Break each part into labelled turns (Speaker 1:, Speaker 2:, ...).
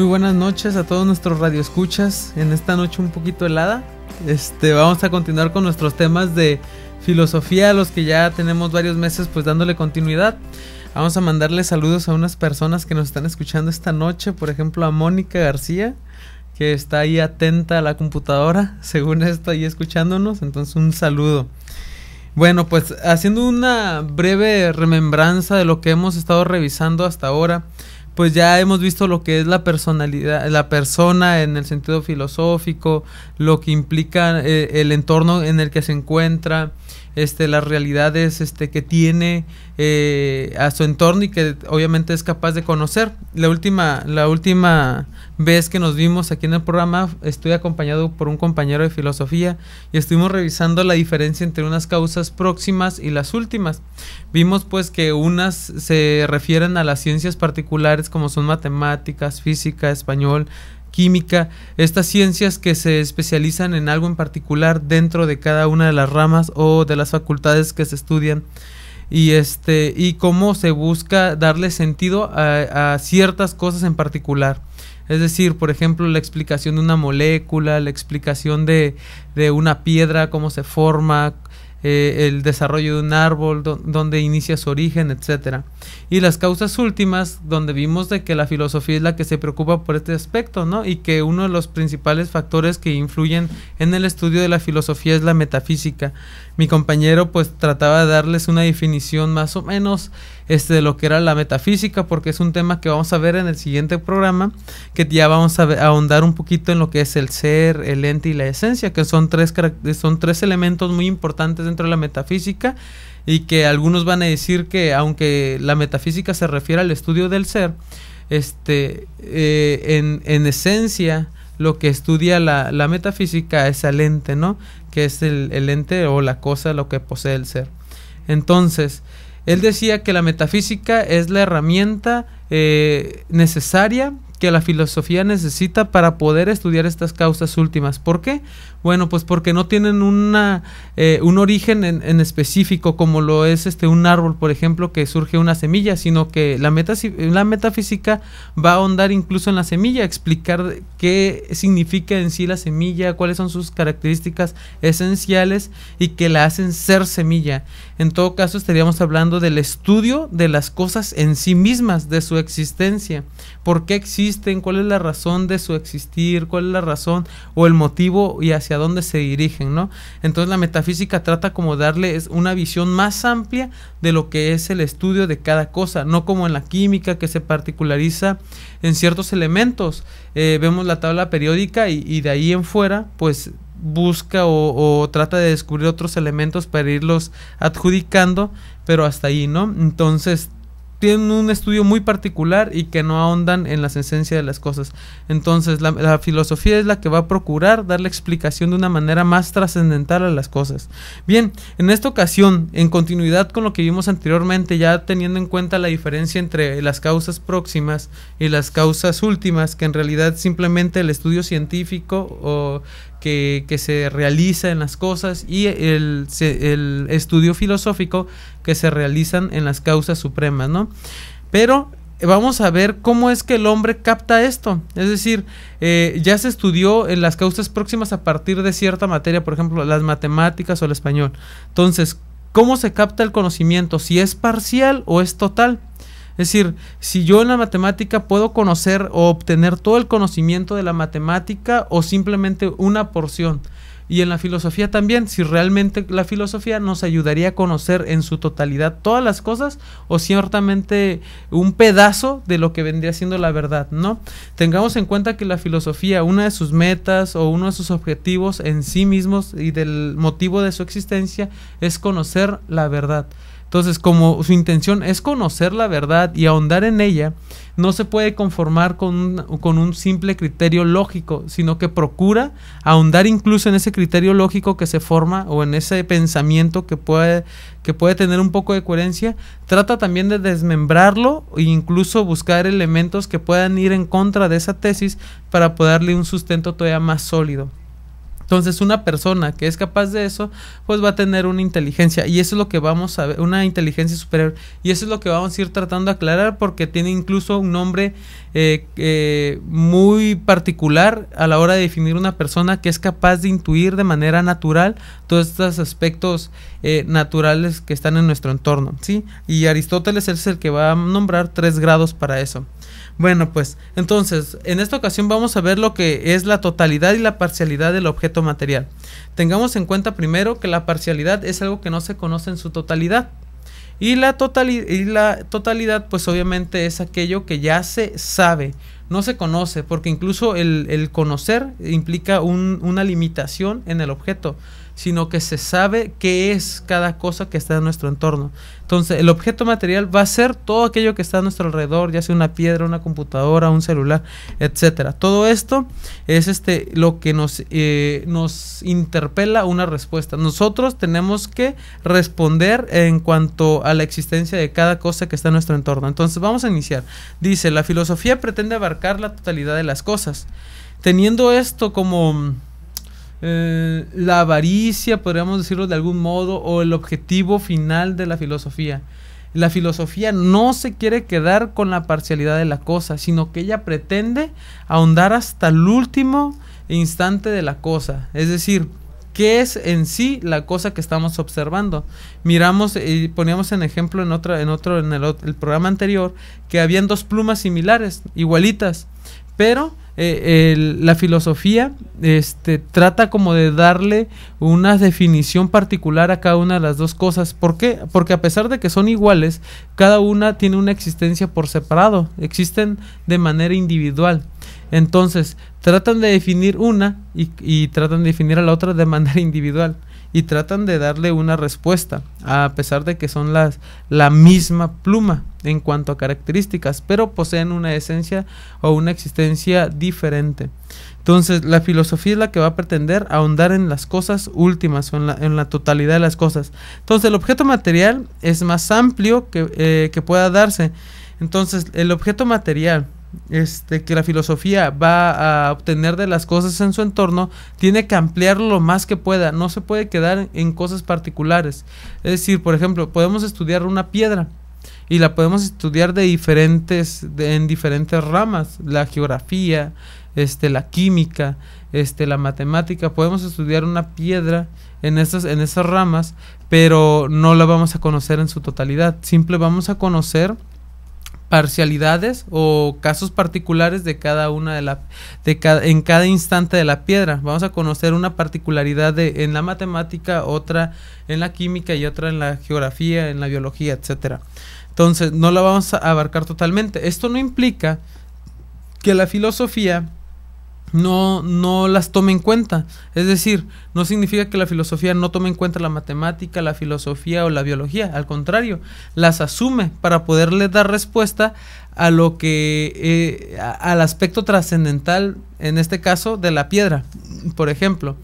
Speaker 1: Muy buenas noches a todos nuestros radioescuchas en esta noche un poquito helada. Este, vamos a continuar con nuestros temas de filosofía, a los que ya tenemos varios meses pues dándole continuidad. Vamos a mandarle saludos a unas personas que nos están escuchando esta noche, por ejemplo a Mónica García, que está ahí atenta a la computadora, según está ahí escuchándonos, entonces un saludo. Bueno, pues haciendo una breve remembranza de lo que hemos estado revisando hasta ahora, pues ya hemos visto lo que es la personalidad, la persona en el sentido filosófico, lo que implica eh, el entorno en el que se encuentra, este, las realidades este, que tiene eh, a su entorno y que obviamente es capaz de conocer. La última, la última vez que nos vimos aquí en el programa, estuve acompañado por un compañero de filosofía y estuvimos revisando la diferencia entre unas causas próximas y las últimas. Vimos pues que unas se refieren a las ciencias particulares como son matemáticas, física, español, química, estas ciencias que se especializan en algo en particular dentro de cada una de las ramas o de las facultades que se estudian y este y cómo se busca darle sentido a, ciertas cosas en particular. Es decir, por ejemplo, la explicación de una molécula, la explicación de, de una piedra, cómo se forma, eh, el desarrollo de un árbol, donde inicia su origen, etcétera Y las causas últimas, donde vimos de que la filosofía es la que se preocupa por este aspecto, ¿no? Y que uno de los principales factores que influyen en el estudio de la filosofía es la metafísica, mi compañero pues trataba de darles una definición más o menos este, de lo que era la metafísica, porque es un tema que vamos a ver en el siguiente programa, que ya vamos a, ahondar un poquito en lo que es el ser, el ente y la esencia, que son tres, son tres elementos muy importantes dentro de la metafísica y que algunos van a decir que aunque la metafísica se refiere al estudio del ser, este, eh, en, en esencia, lo que estudia la, metafísica es el ente, ¿no? Que es el, ente o la cosa, lo que posee el ser. Entonces, él decía que la metafísica es la herramienta eh, necesaria que la filosofía necesita para poder estudiar estas causas últimas. ¿Por qué? Bueno, pues porque no tienen una, eh, un origen en, específico, como lo es este un árbol, por ejemplo, que surge una semilla, sino que la, meta, la metafísica va a ahondar incluso en la semilla, explicar qué significa en sí la semilla, cuáles son sus características esenciales y que la hacen ser semilla. En todo caso, estaríamos hablando del estudio de las cosas en sí mismas, de su existencia. ¿Por qué existen? ¿Cuál es la razón de su existir? ¿Cuál es la razón o el motivo y así hacia dónde se dirigen, ¿no? Entonces la metafísica trata como darle una visión más amplia de lo que es el estudio de cada cosa, no como en la química que se particulariza en ciertos elementos. Eh, vemos la tabla periódica y, de ahí en fuera, pues busca o, o, trata de descubrir otros elementos para irlos adjudicando, pero hasta ahí, ¿no? Entonces tienen un estudio muy particular y que no ahondan en las esencias de las cosas. Entonces, la, filosofía es la que va a procurar dar la explicación de una manera más trascendental a las cosas. Bien, en esta ocasión, en continuidad con lo que vimos anteriormente, ya teniendo en cuenta la diferencia entre las causas próximas y las causas últimas, que en realidad simplemente el estudio científico o que, se realiza en las cosas y el, estudio filosófico que se realizan en las causas supremas, ¿no? Pero vamos a ver cómo es que el hombre capta esto. Es decir, eh, ya se estudió en las causas próximas a partir de cierta materia, por ejemplo, las matemáticas o el español. Entonces, ¿cómo se capta el conocimiento? ¿Si es parcial o es total? Es decir, si yo en la matemática puedo conocer o obtener todo el conocimiento de la matemática o simplemente una porción. Y en la filosofía también, si realmente la filosofía nos ayudaría a conocer en su totalidad todas las cosas o ciertamente un pedazo de lo que vendría siendo la verdad, ¿no? Tengamos en cuenta que la filosofía, una de sus metas o uno de sus objetivos en sí mismos y del motivo de su existencia es conocer la verdad. Entonces, como su intención es conocer la verdad y ahondar en ella, no se puede conformar con un, con un simple criterio lógico, sino que procura ahondar incluso en ese criterio lógico que se forma o en ese pensamiento que puede, que puede tener un poco de coherencia. Trata también de desmembrarlo e incluso buscar elementos que puedan ir en contra de esa tesis para poderle un sustento todavía más sólido. Entonces una persona que es capaz de eso, pues va a tener una inteligencia y eso es lo que vamos a ver, una inteligencia superior y eso es lo que vamos a ir tratando de aclarar porque tiene incluso un nombre eh, eh, muy particular a la hora de definir una persona que es capaz de intuir de manera natural todos estos aspectos eh, naturales que están en nuestro entorno, ¿sí? Y Aristóteles es el que va a nombrar tres grados para eso. Bueno, pues entonces, en esta ocasión vamos a ver lo que es la totalidad y la parcialidad del objeto material. Tengamos en cuenta primero que la parcialidad es algo que no se conoce en su totalidad. Y la, totalidad, pues obviamente es aquello que ya se sabe, no se conoce, porque incluso el, conocer implica una limitación en el objeto sino que se sabe qué es cada cosa que está en nuestro entorno. Entonces, el objeto material va a ser todo aquello que está a nuestro alrededor, ya sea una piedra, una computadora, un celular, etcétera. Todo esto es este lo que nos, eh, nos interpela una respuesta. Nosotros tenemos que responder en cuanto a la existencia de cada cosa que está en nuestro entorno. Entonces, vamos a iniciar. Dice, la filosofía pretende abarcar la totalidad de las cosas. Teniendo esto como eh, la avaricia, podríamos decirlo de algún modo, o el objetivo final de la filosofía. La filosofía no se quiere quedar con la parcialidad de la cosa, sino que ella pretende ahondar hasta el último instante de la cosa. Es decir, qué es en sí la cosa que estamos observando. Miramos y poníamos en ejemplo en otra en otro en el, el programa anterior que habían dos plumas similares, igualitas, pero eh, la filosofía este, trata como de darle una definición particular a cada una de las dos cosas. ¿Por qué? Porque a pesar de que son iguales, cada una tiene una existencia por separado, existen de manera individual. Entonces, tratan de definir una y tratan de definir a la otra de manera individual y tratan de darle una respuesta, a pesar de que son las, la misma pluma en cuanto a características, pero poseen una esencia o una existencia diferente. Entonces, la filosofía es la que va a pretender ahondar en las cosas últimas, en la, en la totalidad de las cosas. Entonces, el objeto material es más amplio que, eh, que pueda darse. Entonces, el objeto material este, que la filosofía va a obtener de las cosas en su entorno, tiene que ampliarlo lo más que pueda, no se puede quedar en cosas particulares. Es decir, por ejemplo, podemos estudiar una piedra y la podemos estudiar de diferentes, en diferentes ramas, la geografía, este, la química, este, la matemática, podemos estudiar una piedra en esas, en esas ramas, pero no la vamos a conocer en su totalidad, simple vamos a conocer parcialidades o casos particulares de cada una de la de cada, en cada instante de la piedra. Vamos a conocer una particularidad de, en la matemática, otra en la química y otra en la geografía, en la biología, etcétera. Entonces, no la vamos a abarcar totalmente. Esto no implica que la filosofía no, no las tome en cuenta. Es decir, no significa que la filosofía no tome en cuenta la matemática, la filosofía o la biología. Al contrario, las asume para poderle dar respuesta a lo que, eh, al aspecto trascendental, en este caso, de la piedra, por ejemplo.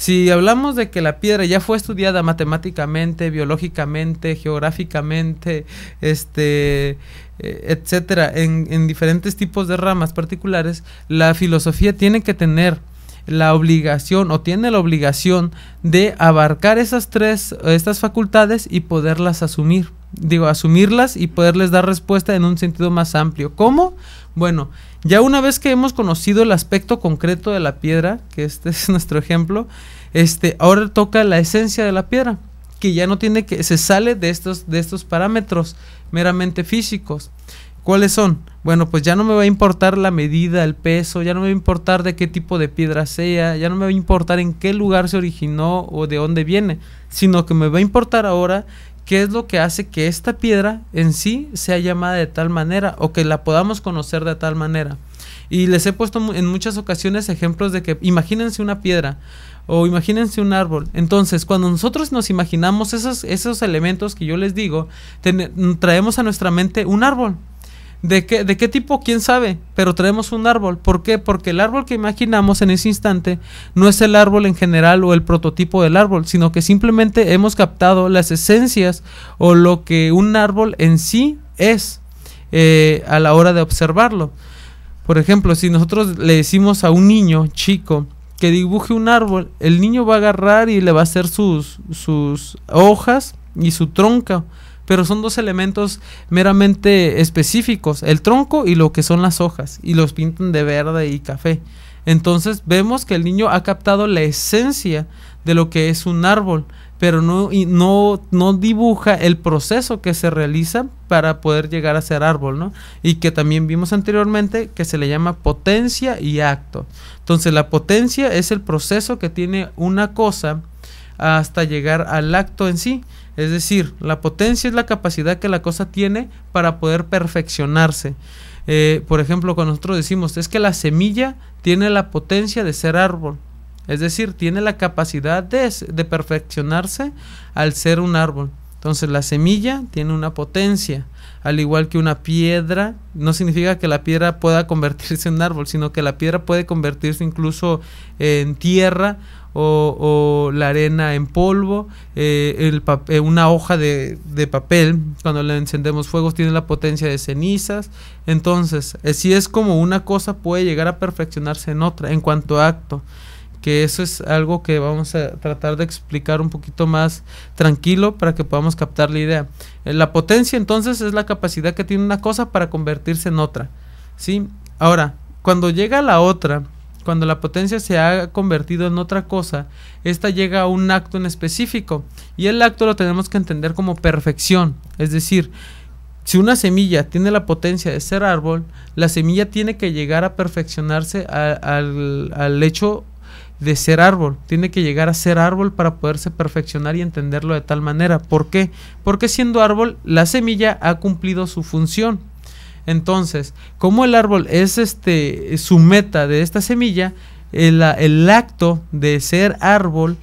Speaker 1: Si hablamos de que la piedra ya fue estudiada matemáticamente, biológicamente, geográficamente, este, eh, etcétera, en, en diferentes tipos de ramas particulares, la filosofía tiene que tener la obligación o tiene la obligación de abarcar esas tres, estas facultades y poderlas asumir. Digo, asumirlas y poderles dar respuesta en un sentido más amplio. ¿Cómo? Bueno, ya una vez que hemos conocido el aspecto concreto de la piedra, que este es nuestro ejemplo, este, ahora toca la esencia de la piedra, que ya no tiene que, se sale de estos, de estos parámetros meramente físicos. ¿Cuáles son? Bueno, pues ya no me va a importar la medida, el peso, ya no me va a importar de qué tipo de piedra sea, ya no me va a importar en qué lugar se originó o de dónde viene, sino que me va a importar ahora ¿Qué es lo que hace que esta piedra en sí sea llamada de tal manera o que la podamos conocer de tal manera? Y les he puesto en muchas ocasiones ejemplos de que imagínense una piedra o imagínense un árbol. Entonces, cuando nosotros nos imaginamos esos, esos elementos que yo les digo, traemos a nuestra mente un árbol. ¿De qué, ¿De qué tipo? ¿Quién sabe? Pero traemos un árbol. ¿Por qué? Porque el árbol que imaginamos en ese instante no es el árbol en general o el prototipo del árbol, sino que simplemente hemos captado las esencias o lo que un árbol en sí es eh, a la hora de observarlo. Por ejemplo, si nosotros le decimos a un niño chico que dibuje un árbol, el niño va a agarrar y le va a hacer sus, sus hojas y su tronco pero son dos elementos meramente específicos, el tronco y lo que son las hojas, y los pintan de verde y café. Entonces vemos que el niño ha captado la esencia de lo que es un árbol, pero no, y no, no dibuja el proceso que se realiza para poder llegar a ser árbol, ¿no? Y que también vimos anteriormente que se le llama potencia y acto. Entonces la potencia es el proceso que tiene una cosa hasta llegar al acto en sí. Es decir, la potencia es la capacidad que la cosa tiene para poder perfeccionarse. Eh, por ejemplo, cuando nosotros decimos, es que la semilla tiene la potencia de ser árbol. Es decir, tiene la capacidad de, de perfeccionarse al ser un árbol. Entonces la semilla tiene una potencia, al igual que una piedra, no significa que la piedra pueda convertirse en árbol, sino que la piedra puede convertirse incluso en tierra o, la arena en polvo, eh, el eh, una hoja de, papel, cuando le encendemos fuegos tiene la potencia de cenizas, entonces eh, si es como una cosa puede llegar a perfeccionarse en otra en cuanto a acto que eso es algo que vamos a tratar de explicar un poquito más tranquilo para que podamos captar la idea. La potencia entonces es la capacidad que tiene una cosa para convertirse en otra. ¿sí? Ahora, cuando llega la otra, cuando la potencia se ha convertido en otra cosa, ésta llega a un acto en específico. Y el acto lo tenemos que entender como perfección. Es decir, si una semilla tiene la potencia de ser árbol, la semilla tiene que llegar a perfeccionarse al, al hecho de ser árbol. Tiene que llegar a ser árbol para poderse perfeccionar y entenderlo de tal manera. ¿Por qué? Porque siendo árbol, la semilla ha cumplido su función. Entonces, como el árbol es este su meta de esta semilla, el, el acto de ser árbol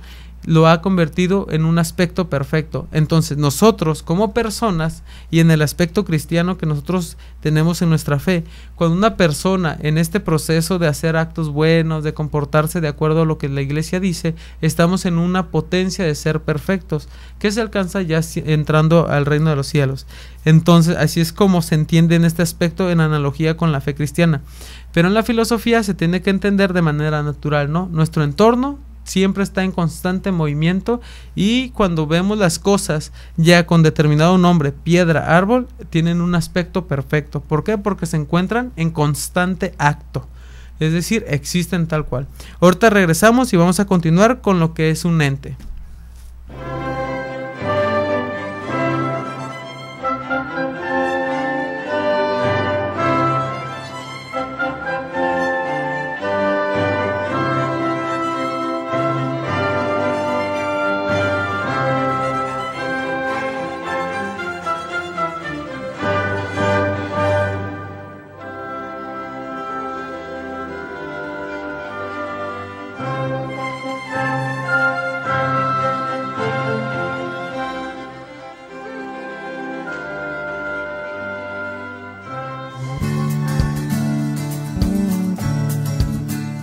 Speaker 1: lo ha convertido en un aspecto perfecto. Entonces nosotros como personas y en el aspecto cristiano que nosotros tenemos en nuestra fe, cuando una persona en este proceso de hacer actos buenos, de comportarse de acuerdo a lo que la iglesia dice, estamos en una potencia de ser perfectos, que se alcanza ya entrando al reino de los cielos. Entonces así es como se entiende en este aspecto en analogía con la fe cristiana. Pero en la filosofía se tiene que entender de manera natural, ¿no? Nuestro entorno siempre está en constante movimiento y cuando vemos las cosas ya con determinado nombre, piedra, árbol, tienen un aspecto perfecto. ¿Por qué? Porque se encuentran en constante acto. Es decir, existen tal cual. Ahorita regresamos y vamos a continuar con lo que es un ente.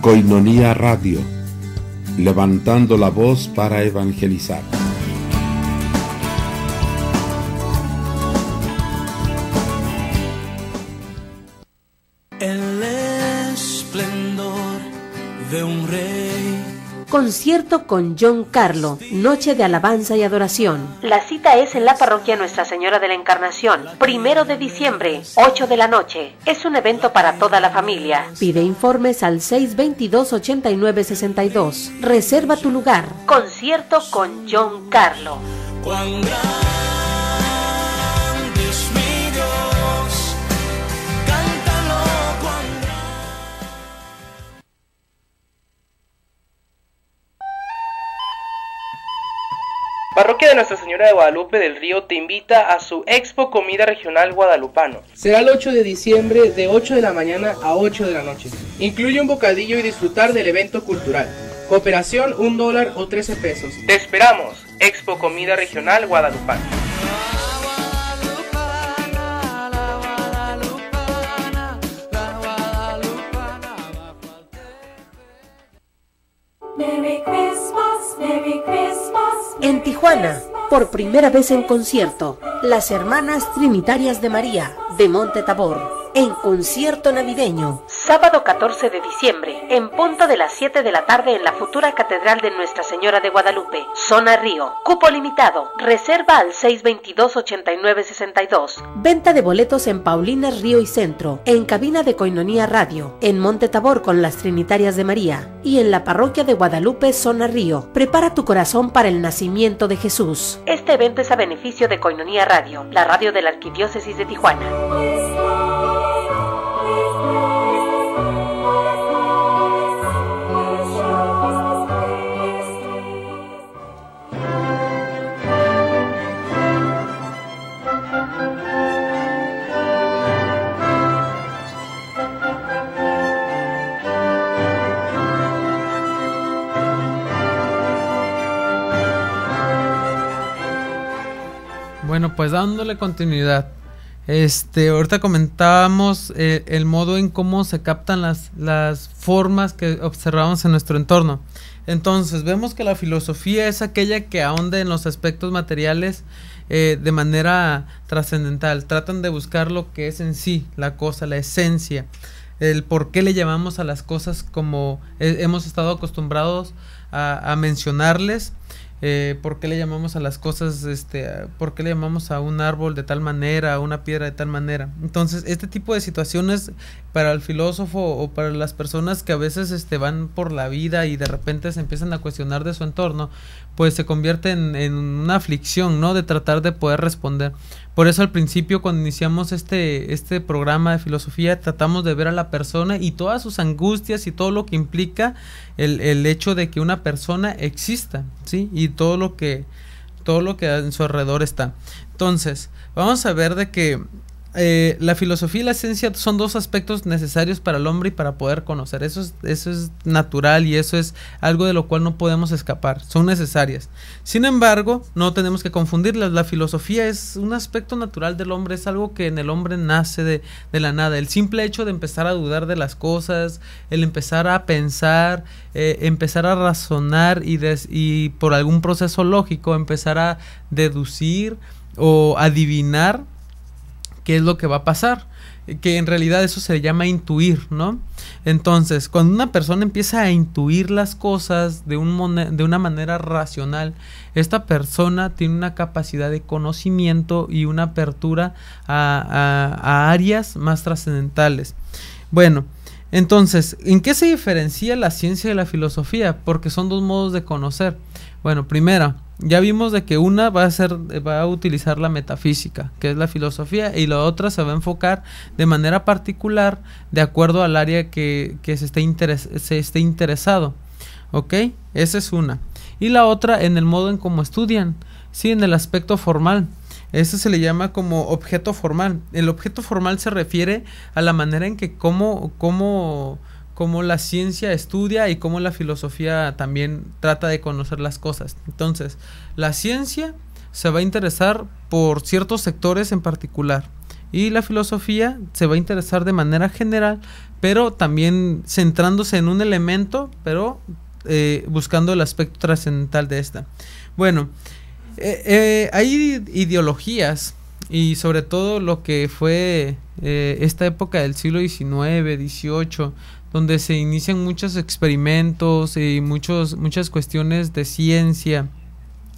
Speaker 1: Coinonía Radio, levantando la voz para evangelizar.
Speaker 2: Concierto con John Carlo, Noche de Alabanza y Adoración. La cita es en la parroquia Nuestra Señora de la Encarnación, primero de diciembre, 8 de la noche. Es un evento para toda la familia. Pide informes al 622-8962. Reserva tu lugar. Concierto con John Carlo.
Speaker 1: Parroquia de Nuestra Señora de Guadalupe del Río te invita a su Expo Comida Regional Guadalupano. Será el 8 de diciembre de 8 de la mañana a 8 de la noche. Incluye un bocadillo y disfrutar del evento cultural. Cooperación, un dólar o 13 pesos. Te esperamos. Expo Comida Regional Guadalupano.
Speaker 2: En Tijuana, por primera vez en concierto, las Hermanas Trinitarias de María, de Monte Tabor en concierto navideño. Sábado 14 de diciembre, en punto de las 7 de la tarde en la futura Catedral de Nuestra Señora de Guadalupe, zona Río. Cupo limitado. Reserva al 622-8962. Venta de boletos en Paulinas Río y Centro, en cabina de Coinonía Radio, en Monte Tabor con las Trinitarias de María y en la parroquia de Guadalupe, zona Río. Prepara tu corazón para el nacimiento de Jesús. Este evento es a beneficio de Coinonía Radio, la radio de la Arquidiócesis de Tijuana.
Speaker 1: Bueno, pues dándole continuidad. Este, ahorita comentábamos eh, el modo en cómo se captan las, formas que observamos en nuestro entorno. Entonces, vemos que la filosofía es aquella que ahonde en los aspectos materiales eh, de manera trascendental. Tratan de buscar lo que es en sí, la cosa, la esencia, el por qué le llamamos a las cosas como hemos estado acostumbrados a, a mencionarles eh, por qué le llamamos a las cosas, este, por qué le llamamos a un árbol de tal manera, a una piedra de tal manera. Entonces, este tipo de situaciones para el filósofo o para las personas que a veces este, van por la vida y de repente se empiezan a cuestionar de su entorno, pues se convierte en, en una aflicción, ¿no? De tratar de poder responder. Por eso al principio cuando iniciamos este, este programa de filosofía tratamos de ver a la persona y todas sus angustias y todo lo que implica el, hecho de que una persona exista, ¿sí? Y todo lo que todo lo que en su alrededor está. Entonces, vamos a ver de qué... Eh, la filosofía y la ciencia son dos aspectos necesarios para el hombre y para poder conocer. Eso es, natural y eso es algo de lo cual no podemos escapar. Son necesarias. Sin embargo, no tenemos que confundirlas. La filosofía es un aspecto natural del hombre, es algo que en el hombre nace de, la nada. El simple hecho de empezar a dudar de las cosas, el empezar a pensar, eh, empezar a razonar y por algún proceso lógico empezar a deducir o adivinar qué es lo que va a pasar que en realidad eso se llama intuir, ¿no? Entonces, cuando una persona empieza a intuir las cosas de, un de una manera racional, esta persona tiene una capacidad de conocimiento y una apertura a, a, a áreas más trascendentales. Bueno, entonces, ¿en qué se diferencia la ciencia de la filosofía? Porque son dos modos de conocer. Bueno, primero ya vimos de que una va a ser va a utilizar la metafísica, que es la filosofía, y la otra se va a enfocar de manera particular de acuerdo al área que, que se, esté se esté interesado. ¿Ok? Esa es una. Y la otra en el modo en cómo estudian, sí, en el aspecto formal. Eso se le llama como objeto formal. El objeto formal se refiere a la manera en que cómo, cómo cómo la ciencia estudia y cómo la filosofía también trata de conocer las cosas. Entonces, la ciencia se va a interesar por ciertos sectores en particular y la filosofía se va a interesar de manera general, pero también centrándose en un elemento, pero eh, buscando el aspecto trascendental de esta. Bueno, eh, eh, hay ideologías y sobre todo lo que fue esta época del siglo XIX, XVIII, donde se inician muchos experimentos y muchas cuestiones de ciencia.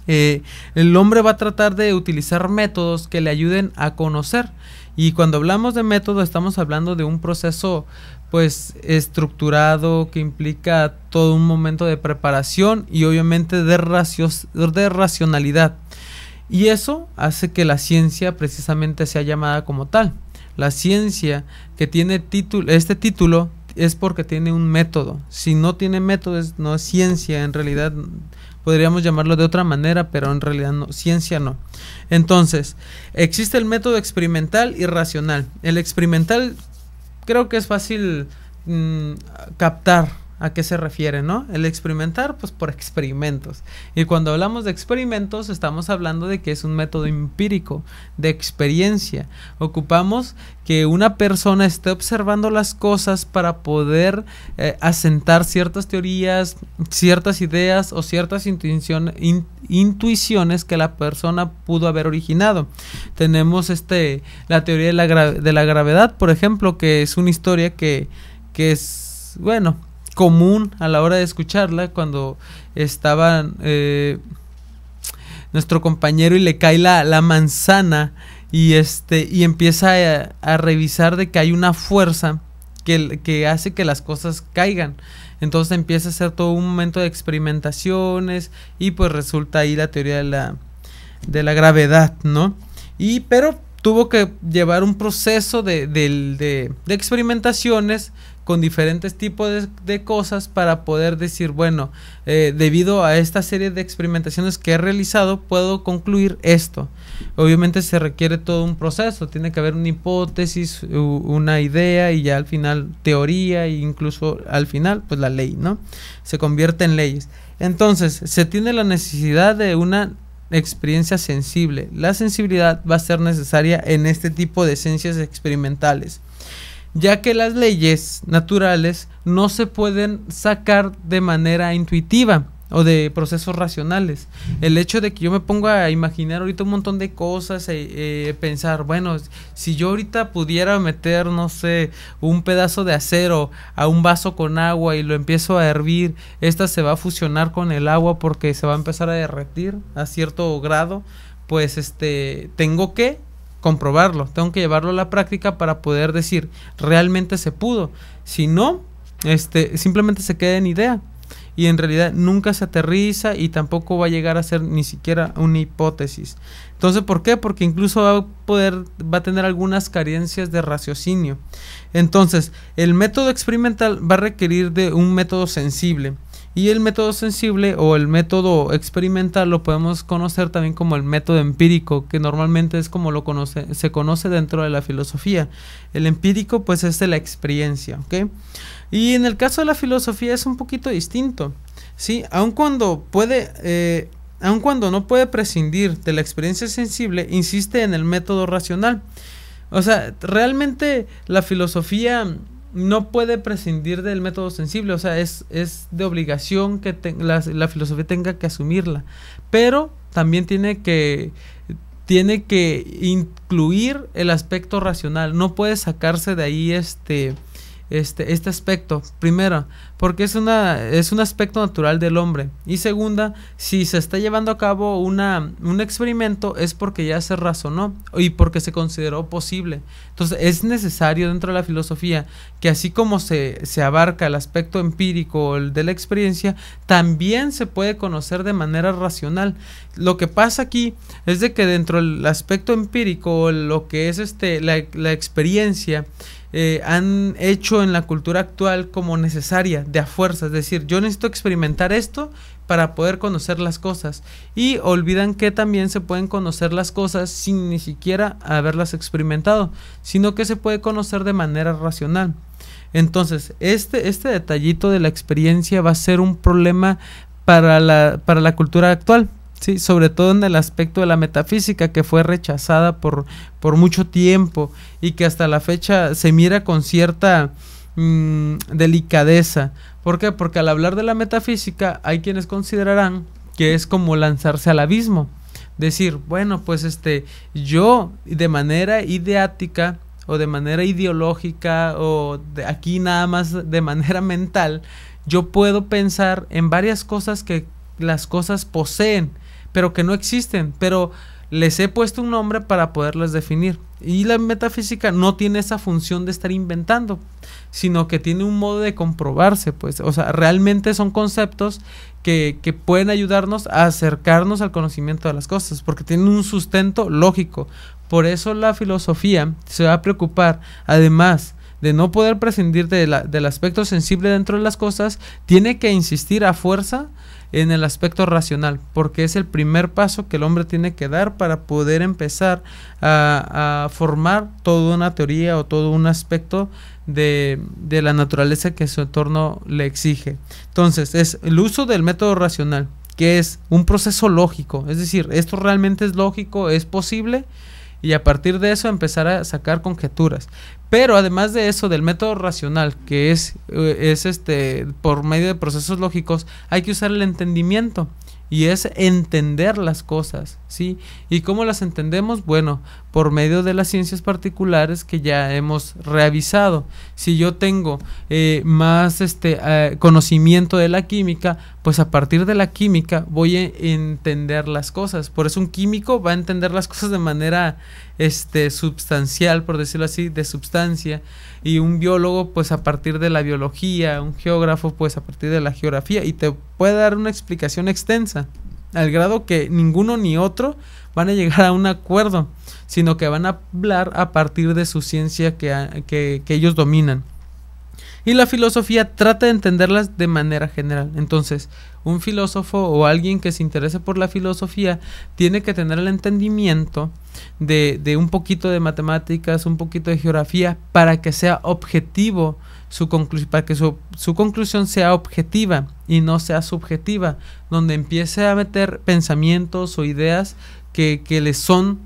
Speaker 1: Eh, el hombre va a tratar de utilizar métodos que le ayuden a conocer. Y cuando hablamos de método estamos hablando de un proceso pues estructurado que implica todo un momento de preparación y obviamente de, de racionalidad. Y eso hace que la ciencia precisamente sea llamada como tal. La ciencia que tiene este título es porque tiene un método. Si no tiene método, no es ciencia. En realidad, podríamos llamarlo de otra manera, pero en realidad no, ciencia no. Entonces, existe el método experimental y racional. El experimental creo que es fácil mm, captar a qué se refiere, ¿no? El experimentar, pues por experimentos. Y cuando hablamos de experimentos, estamos hablando de que es un método empírico, de experiencia. Ocupamos que una persona esté observando las cosas para poder eh, asentar ciertas teorías, ciertas ideas o ciertas intuiciones que la persona pudo haber originado. Tenemos este, la teoría de la, de la gravedad, por ejemplo, que es una historia que, que es, bueno, común a la hora de escucharla cuando estaba eh, nuestro compañero y le cae la, manzana y este y empieza a, revisar de que hay una fuerza que, hace que las cosas caigan. Entonces empieza a ser todo un momento de experimentaciones y pues resulta ahí la teoría de la, de la gravedad, ¿no? Y pero tuvo que llevar un proceso de, de experimentaciones con diferentes tipos de, cosas para poder decir, bueno, eh, debido a esta serie de experimentaciones que he realizado, puedo concluir esto. Obviamente se requiere todo un proceso, tiene que haber una hipótesis, una idea y ya al final teoría e incluso al final pues la ley, ¿no? Se convierte en leyes. Entonces, se tiene la necesidad de una experiencia sensible. La sensibilidad va a ser necesaria en este tipo de ciencias experimentales ya que las leyes naturales no se pueden sacar de manera intuitiva o de procesos racionales. El hecho de que yo me ponga a imaginar ahorita un montón de cosas, y eh, eh, pensar, bueno, si yo ahorita pudiera meter, no sé, un pedazo de acero a un vaso con agua y lo empiezo a hervir, esta se va a fusionar con el agua porque se va a empezar a derretir a cierto grado, pues este, tengo que comprobarlo, tengo que llevarlo a la práctica para poder decir, realmente se pudo. Si no, este, simplemente se queda en idea y en realidad nunca se aterriza y tampoco va a llegar a ser ni siquiera una hipótesis. Entonces, ¿por qué? Porque incluso va a poder va a tener algunas carencias de raciocinio. Entonces, el método experimental va a requerir de un método sensible. Y el método sensible o el método experimental lo podemos conocer también como el método empírico, que normalmente es como lo conoce, se conoce dentro de la filosofía. El empírico pues es de la experiencia, ¿ok? Y en el caso de la filosofía es un poquito distinto, ¿sí? Aun cuando puede... Eh, aun cuando no puede prescindir de la experiencia sensible, insiste en el método racional. O sea, realmente la filosofía no puede prescindir del método sensible, o sea, es, de obligación que la, la, filosofía tenga que asumirla, pero también tiene que, tiene que incluir el aspecto racional, no puede sacarse de ahí este este, este aspecto. Primero, porque es, una, es un aspecto natural del hombre. Y segunda, si se está llevando a cabo una, un experimento es porque ya se razonó y porque se consideró posible. Entonces es necesario dentro de la filosofía que así como se, abarca el aspecto empírico el de la experiencia, también se puede conocer de manera racional. Lo que pasa aquí es de que dentro del aspecto empírico, lo que es este, la, la experiencia, eh, han hecho en la cultura actual como necesaria, de a fuerza. Es decir, yo necesito experimentar esto para poder conocer las cosas. Y olvidan que también se pueden conocer las cosas sin ni siquiera haberlas experimentado, sino que se puede conocer de manera racional. Entonces, este, este detallito de la experiencia va a ser un problema para la, para la cultura actual. Sí, sobre todo en el aspecto de la metafísica que fue rechazada por, por mucho tiempo y que hasta la fecha se mira con cierta mm, delicadeza. ¿Por qué? Porque al hablar de la metafísica hay quienes considerarán que es como lanzarse al abismo. Decir, bueno, pues este, yo de manera ideática o de manera ideológica o de aquí nada más de manera mental, yo puedo pensar en varias cosas que las cosas poseen pero que no existen, pero les he puesto un nombre para poderles definir. Y la metafísica no tiene esa función de estar inventando, sino que tiene un modo de comprobarse, pues, o sea, realmente son conceptos que, que pueden ayudarnos a acercarnos al conocimiento de las cosas, porque tienen un sustento lógico. Por eso la filosofía se va a preocupar, además, de no poder prescindir del aspecto sensible dentro de las cosas, tiene que insistir a fuerza en el aspecto racional, porque es el primer paso que el hombre tiene que dar para poder empezar a, a formar toda una teoría o todo un aspecto de, de, la naturaleza que su entorno le exige. Entonces, es el uso del método racional, que es un proceso lógico, es decir, esto realmente es lógico, es posible, y a partir de eso empezar a sacar conjeturas. Pero además de eso, del método racional, que es, eh, es este, por medio de procesos lógicos, hay que usar el entendimiento y es entender las cosas, ¿sí? ¿Y cómo las entendemos? Bueno, por medio de las ciencias particulares que ya hemos revisado. Si yo tengo eh, más este, eh, conocimiento de la química, pues a partir de la química voy a entender las cosas. Por eso un químico va a entender las cosas de manera este, substancial, por decirlo así, de sustancia. Y un biólogo, pues a partir de la biología, un geógrafo, pues a partir de la geografía. Y te puede dar una explicación extensa, al grado que ninguno ni otro van a llegar a un acuerdo, sino que van a hablar a partir de su ciencia que, que, ellos dominan. Y la filosofía trata de entenderlas de manera general. Entonces, un filósofo o alguien que se interese por la filosofía tiene que tener el entendimiento de, de un poquito de matemáticas, un poquito de geografía, para que sea objetivo su para que su, su, conclusión sea objetiva y no sea subjetiva, donde empiece a meter pensamientos o ideas que, le son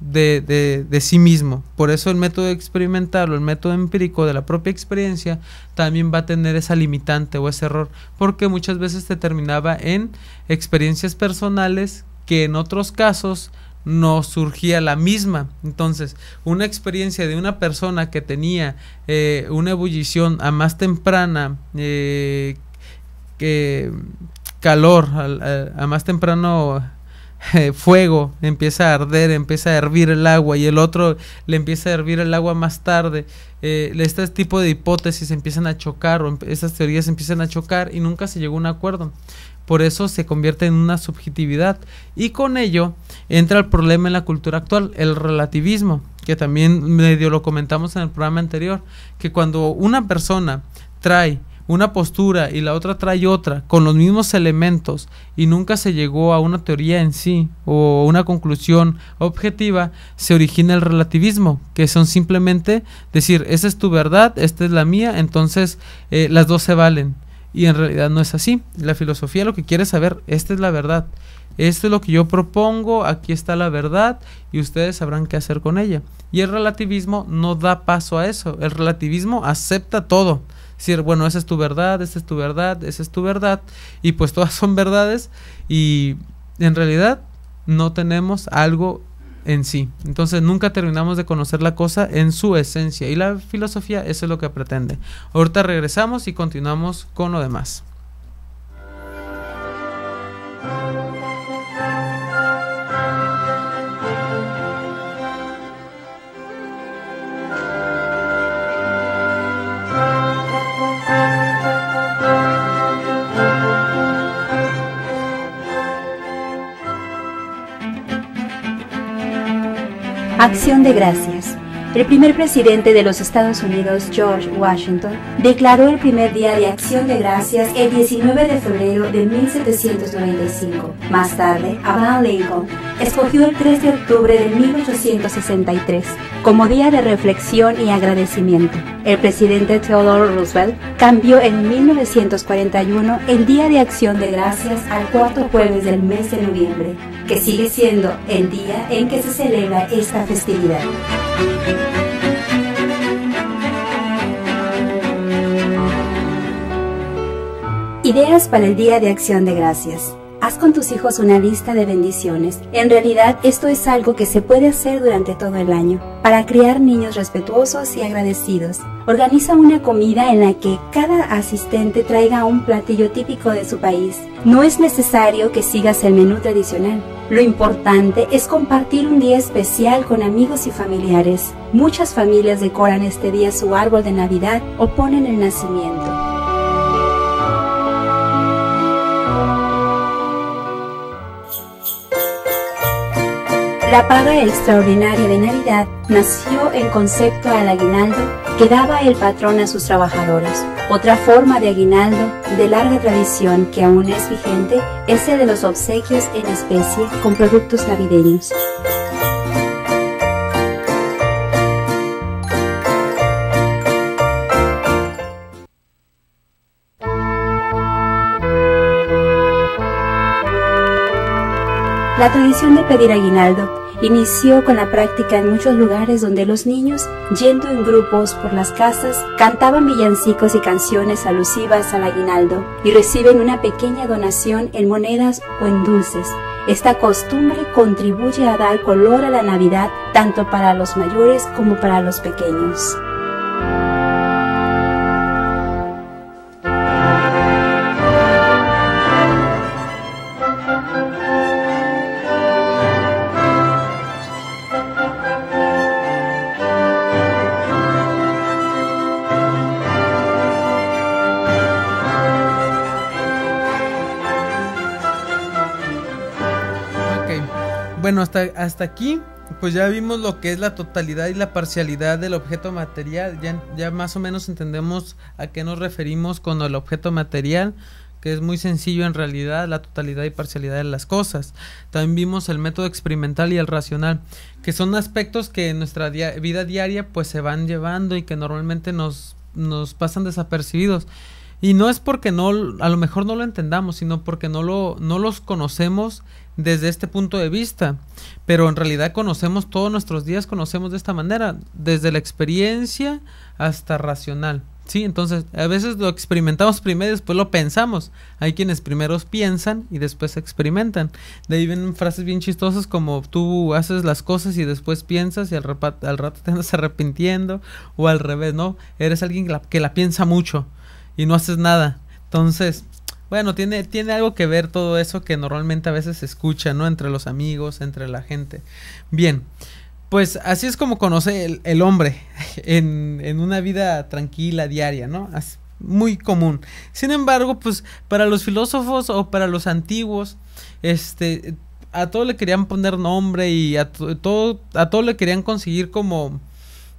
Speaker 1: de, de, de, sí mismo. Por eso el método experimental o el método empírico de la propia experiencia también va a tener esa limitante o ese error, porque muchas veces te terminaba en experiencias personales que en otros casos no surgía la misma. Entonces, una experiencia de una persona que tenía eh, una ebullición a más temprana, eh, que calor, a, a más temprano fuego, empieza a arder, empieza a hervir el agua y el otro le empieza a hervir el agua más tarde. Eh, este tipo de hipótesis empiezan a chocar o esas teorías empiezan a chocar y nunca se llegó a un acuerdo. Por eso se convierte en una subjetividad y con ello entra el problema en la cultura actual, el relativismo, que también medio lo comentamos en el programa anterior, que cuando una persona trae una postura y la otra trae otra, con los mismos elementos, y nunca se llegó a una teoría en sí o una conclusión objetiva, se origina el relativismo, que son simplemente decir, esa es tu verdad, esta es la mía, entonces eh, las dos se valen. Y en realidad no es así. La filosofía lo que quiere saber, esta es la verdad. Esto es lo que yo propongo, aquí está la verdad y ustedes sabrán qué hacer con ella. Y el relativismo no da paso a eso. El relativismo acepta todo decir, bueno, esa es tu verdad, esa es tu verdad, esa es tu verdad, y pues todas son verdades y en realidad no tenemos algo en sí. Entonces nunca terminamos de conocer la cosa en su esencia y la filosofía eso es lo que pretende. Ahorita regresamos y continuamos con lo demás.
Speaker 3: Acción de gracias. El primer presidente de los Estados Unidos, George Washington, declaró el primer día de acción de gracias el 19 de febrero de 1795. Más tarde, Abraham Lincoln escogió el 3 de octubre de 1863 como día de reflexión y agradecimiento. El presidente Theodore Roosevelt cambió en 1941 el Día de Acción de Gracias al cuarto jueves del mes de noviembre, que sigue siendo el día en que se celebra esta festividad. Ideas para el Día de Acción de Gracias. Haz con tus hijos una lista de bendiciones. En realidad esto es algo que se puede hacer durante todo el año para criar niños respetuosos y agradecidos. Organiza una comida en la que cada asistente traiga un platillo típico de su país. No es necesario que sigas el menú tradicional. Lo importante es compartir un día especial con amigos y familiares. Muchas familias decoran este día su árbol de Navidad o ponen el nacimiento. La paga extraordinaria de Navidad nació en concepto al aguinaldo que daba el patrón a sus trabajadores. Otra forma de aguinaldo de larga tradición que aún es vigente es el de los obsequios en especie con productos navideños. La tradición de pedir aguinaldo Inició con la práctica en muchos lugares donde los niños, yendo en grupos por las casas, cantaban villancicos y canciones alusivas al aguinaldo y reciben una pequeña donación en monedas o en dulces. Esta costumbre contribuye a dar color a la Navidad tanto para los mayores como para los pequeños.
Speaker 1: bueno, hasta, hasta aquí, pues ya vimos lo que es la totalidad y la parcialidad del objeto material. Ya, ya más o menos entendemos a qué nos referimos con el objeto material que es muy sencillo en realidad la totalidad y parcialidad de las cosas. También vimos el método experimental y el racional, que son aspectos que en nuestra vida diaria pues se van llevando y que normalmente nos, nos pasan desapercibidos. Y no es porque no, a lo mejor no lo entendamos, sino porque no, lo, no los conocemos desde este punto de vista, pero en realidad conocemos todos nuestros días, conocemos de esta manera, desde la experiencia hasta racional. Sí, entonces a veces lo experimentamos primero y después lo pensamos. Hay quienes primero piensan y después experimentan. De ahí vienen frases bien chistosas como tú haces las cosas y después piensas y al, rato te andas arrepintiendo o al revés, ¿no? Eres alguien que la piensa mucho y no haces nada. Entonces, bueno, tiene, tiene algo que ver todo eso que normalmente a veces se escucha, ¿no? Entre los amigos, entre la gente. Bien, pues así es como conoce el, hombre en, una vida tranquila, diaria, ¿no? muy común. Sin embargo, pues para los filósofos o para los antiguos, este, a todo le querían poner nombre y a todo, a todo le querían conseguir como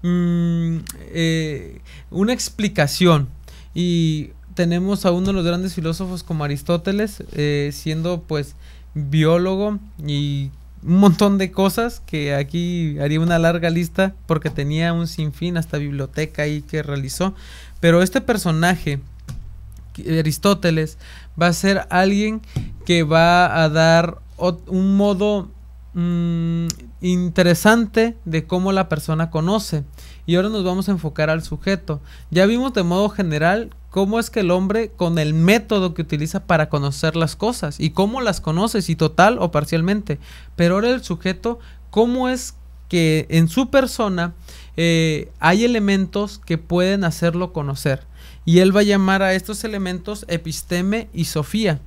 Speaker 1: mm, eh, una explicación. Y tenemos a uno de los grandes filósofos como Aristóteles, eh, siendo pues biólogo y un montón de cosas que aquí haría una larga lista porque tenía un sinfín hasta biblioteca ahí que realizó. Pero este personaje, Aristóteles, va a ser alguien que va a dar un modo mm, interesante de cómo la persona conoce. Y ahora nos vamos a enfocar al sujeto. Ya vimos de modo general cómo es que el hombre, con el método que utiliza para conocer las cosas y cómo las conoce, si total o parcialmente. Pero ahora el sujeto, cómo es que en su persona eh, hay elementos que pueden hacerlo conocer. Y él va a llamar a estos elementos episteme y sofía.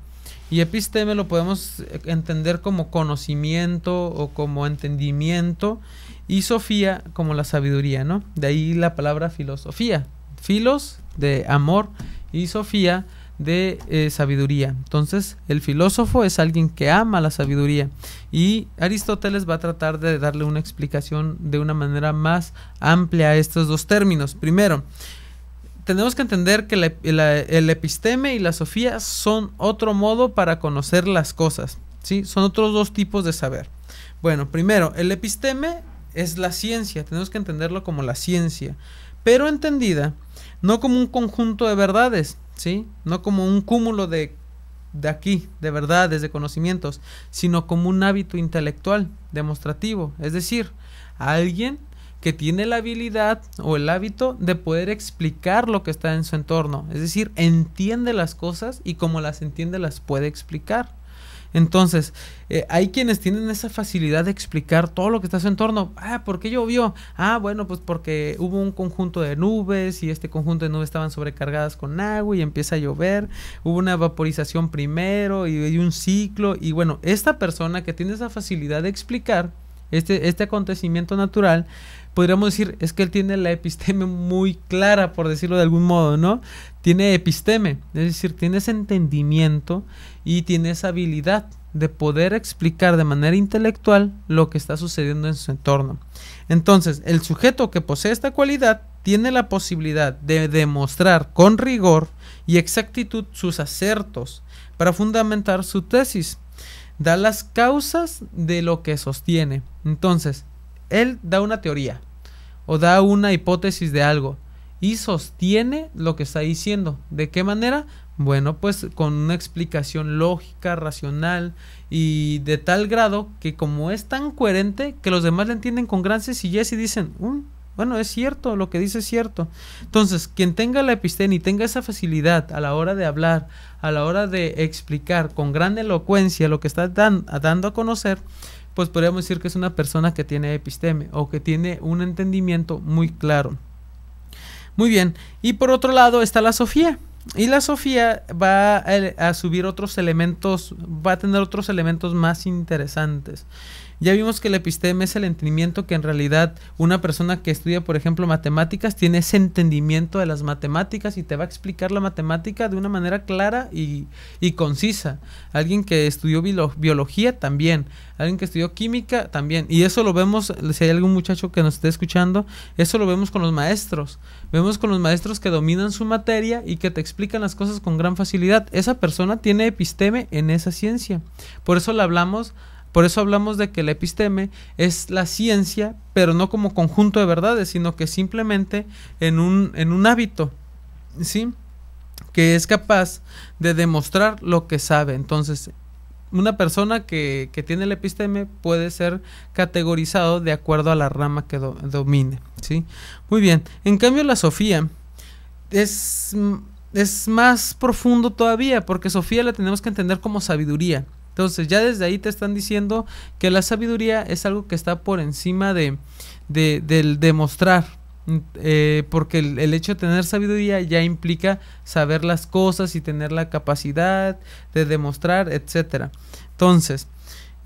Speaker 1: Y episteme lo podemos entender como conocimiento o como entendimiento y sofía como la sabiduría, ¿no? De ahí la palabra filosofía. Filos, de amor y Sofía de eh, sabiduría. Entonces, el filósofo es alguien que ama la sabiduría y Aristóteles va a tratar de darle una explicación de una manera más amplia a estos dos términos. Primero, tenemos que entender que el episteme y la sofía son otro modo para conocer las cosas, ¿sí? Son otros dos tipos de saber. Bueno, primero, el episteme es la ciencia, tenemos que entenderlo como la ciencia, pero entendida no como un conjunto de verdades, ¿sí? No como un cúmulo de, de aquí, de verdades, de conocimientos, sino como un hábito intelectual, demostrativo, es decir, alguien que tiene la habilidad o el hábito de poder explicar lo que está en su entorno, es decir, entiende las cosas y como las entiende las puede explicar. Entonces, eh, hay quienes tienen esa facilidad de explicar todo lo que está a su entorno. Ah, ¿por qué llovió? Ah, bueno, pues porque hubo un conjunto de nubes y este conjunto de nubes estaban sobrecargadas con agua y empieza a llover. Hubo una vaporización primero y, hay un ciclo. Y bueno, esta persona que tiene esa facilidad de explicar este, este acontecimiento natural, podríamos decir, es que él tiene la episteme muy clara, por decirlo de algún modo, ¿no? Tiene episteme, es decir, tiene ese entendimiento y tiene esa habilidad de poder explicar de manera intelectual lo que está sucediendo en su entorno. Entonces, el sujeto que posee esta cualidad tiene la posibilidad de demostrar con rigor y exactitud sus acertos para fundamentar su tesis. Da las causas de lo que sostiene. Entonces, él da una teoría o da una hipótesis de algo y sostiene lo que está diciendo. ¿De qué manera? Bueno, pues con una explicación lógica, racional y de tal grado que como es tan coherente que los demás la entienden con gran sencillez y dicen, mm, bueno, es cierto, lo que dice es cierto. Entonces, quien tenga la episteme y tenga esa facilidad a la hora de hablar, a la hora de explicar con gran elocuencia lo que está dando a conocer, pues podríamos decir que es una persona que tiene episteme o que tiene un entendimiento muy claro. Muy bien, y por otro lado está la Sofía. Y la Sofía va a, subir otros elementos, va a tener otros elementos más interesantes. Ya vimos que el episteme es el entendimiento que en realidad una persona que estudia, por ejemplo, matemáticas, tiene ese entendimiento de las matemáticas y te va a explicar la matemática de una manera clara y, y concisa. Alguien que estudió biología también, alguien que estudió química también. Y eso lo vemos, si hay algún muchacho que nos esté escuchando, eso lo vemos con los maestros. Vemos con los maestros que dominan su materia y que te explican las cosas con gran facilidad. Esa persona tiene episteme en esa ciencia. Por eso le hablamos por eso hablamos de que la episteme es la ciencia, pero no como conjunto de verdades, sino que simplemente en un, en un hábito, ¿sí? Que es capaz de demostrar lo que sabe. Entonces, una persona que, tiene el episteme puede ser categorizado de acuerdo a la rama que domine, ¿sí? Muy bien. En cambio, la Sofía es, es más profundo todavía, porque Sofía la tenemos que entender como sabiduría. Entonces ya desde ahí te están diciendo que la sabiduría es algo que está por encima de, del demostrar. Eh, porque el, hecho de tener sabiduría ya implica saber las cosas y tener la capacidad de demostrar, etcétera. Entonces,